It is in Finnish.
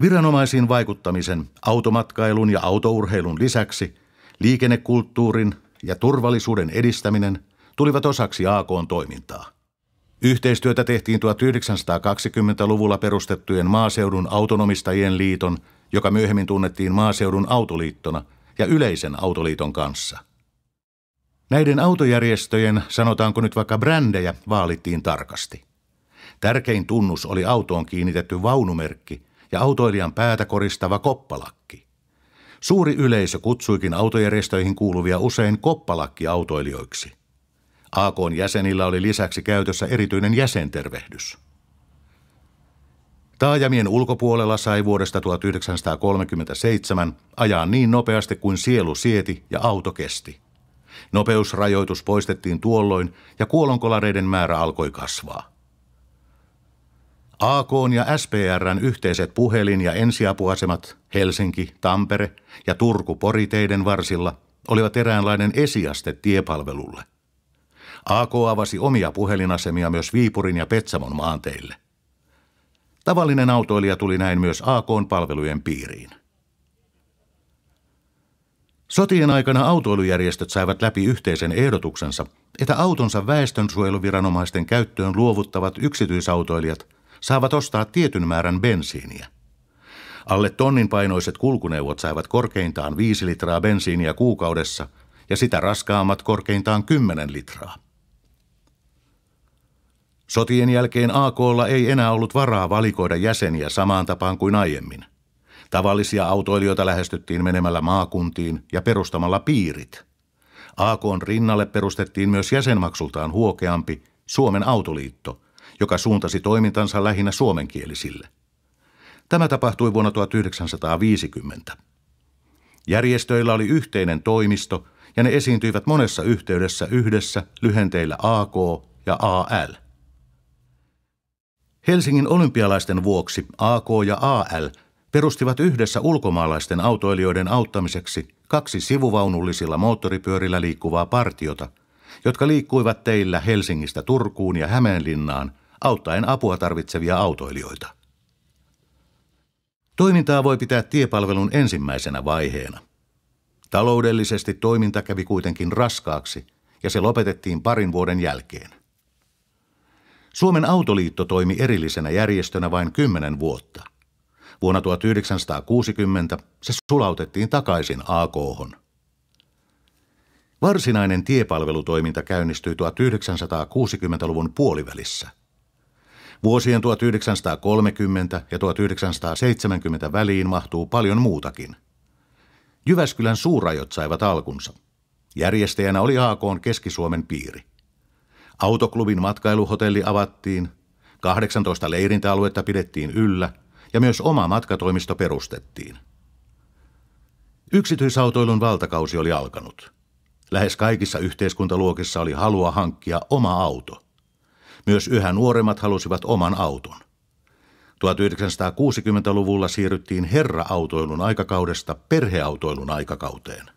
Viranomaisiin vaikuttamisen, automatkailun ja autourheilun lisäksi liikennekulttuurin ja turvallisuuden edistäminen tulivat osaksi AKn toimintaa. Yhteistyötä tehtiin 1920-luvulla perustettujen maaseudun autonomistajien liiton, joka myöhemmin tunnettiin maaseudun autoliittona, ja yleisen autoliiton kanssa. Näiden autojärjestöjen, sanotaanko nyt vaikka brändejä, vaalittiin tarkasti. Tärkein tunnus oli autoon kiinnitetty vaunumerkki, ja autoilijan päätä koristava koppalakki. Suuri yleisö kutsuikin autojärjestöihin kuuluvia usein koppalakki-autoilijoiksi. AKn jäsenillä oli lisäksi käytössä erityinen jäsentervehdys. Taajamien ulkopuolella sai vuodesta 1937 ajaa niin nopeasti kuin sielu sieti ja auto kesti. Nopeusrajoitus poistettiin tuolloin ja kuolonkolareiden määrä alkoi kasvaa. AK ja SPRn yhteiset puhelin- ja ensiapuasemat Helsinki, Tampere ja Turku poriteiden varsilla olivat eräänlainen esiaste tiepalvelulle. AK avasi omia puhelinasemia myös Viipurin ja Petsamon maanteille. Tavallinen autoilija tuli näin myös AKn palvelujen piiriin. Sotien aikana autoilujärjestöt saivat läpi yhteisen ehdotuksensa, että autonsa väestönsuojeluviranomaisten käyttöön luovuttavat yksityisautoilijat – saavat ostaa tietyn määrän bensiiniä. Alle tonnin painoiset kulkuneuvot saivat korkeintaan 5 litraa bensiiniä kuukaudessa ja sitä raskaammat korkeintaan 10 litraa. Sotien jälkeen AKlla ei enää ollut varaa valikoida jäseniä samaan tapaan kuin aiemmin. Tavallisia autoilijoita lähestyttiin menemällä maakuntiin ja perustamalla piirit. AKn rinnalle perustettiin myös jäsenmaksultaan huokeampi Suomen autoliitto – joka suuntasi toimintansa lähinnä suomenkielisille. Tämä tapahtui vuonna 1950. Järjestöillä oli yhteinen toimisto ja ne esiintyivät monessa yhteydessä yhdessä lyhenteillä AK ja AL. Helsingin olympialaisten vuoksi AK ja AL perustivat yhdessä ulkomaalaisten autoilijoiden auttamiseksi kaksi sivuvaunullisilla moottoripyörillä liikkuvaa partiota, jotka liikkuivat teillä Helsingistä Turkuun ja Hämeenlinnaan – auttaen apua tarvitsevia autoilijoita. Toimintaa voi pitää tiepalvelun ensimmäisenä vaiheena. Taloudellisesti toiminta kävi kuitenkin raskaaksi ja se lopetettiin parin vuoden jälkeen. Suomen autoliitto toimi erillisenä järjestönä vain kymmenen vuotta. Vuonna 1960 se sulautettiin takaisin AKhon. Varsinainen tiepalvelutoiminta käynnistyi 1960-luvun puolivälissä – Vuosien 1930 ja 1970 väliin mahtuu paljon muutakin. Jyväskylän suurajot saivat alkunsa. Järjestäjänä oli AK Keski-Suomen piiri. Autoklubin matkailuhotelli avattiin, 18 leirintäaluetta pidettiin yllä ja myös oma matkatoimisto perustettiin. Yksityisautoilun valtakausi oli alkanut. Lähes kaikissa yhteiskuntaluokissa oli halua hankkia oma auto – myös yhä nuoremmat halusivat oman auton. 1960-luvulla siirryttiin herra-autoilun aikakaudesta perheautoilun aikakauteen.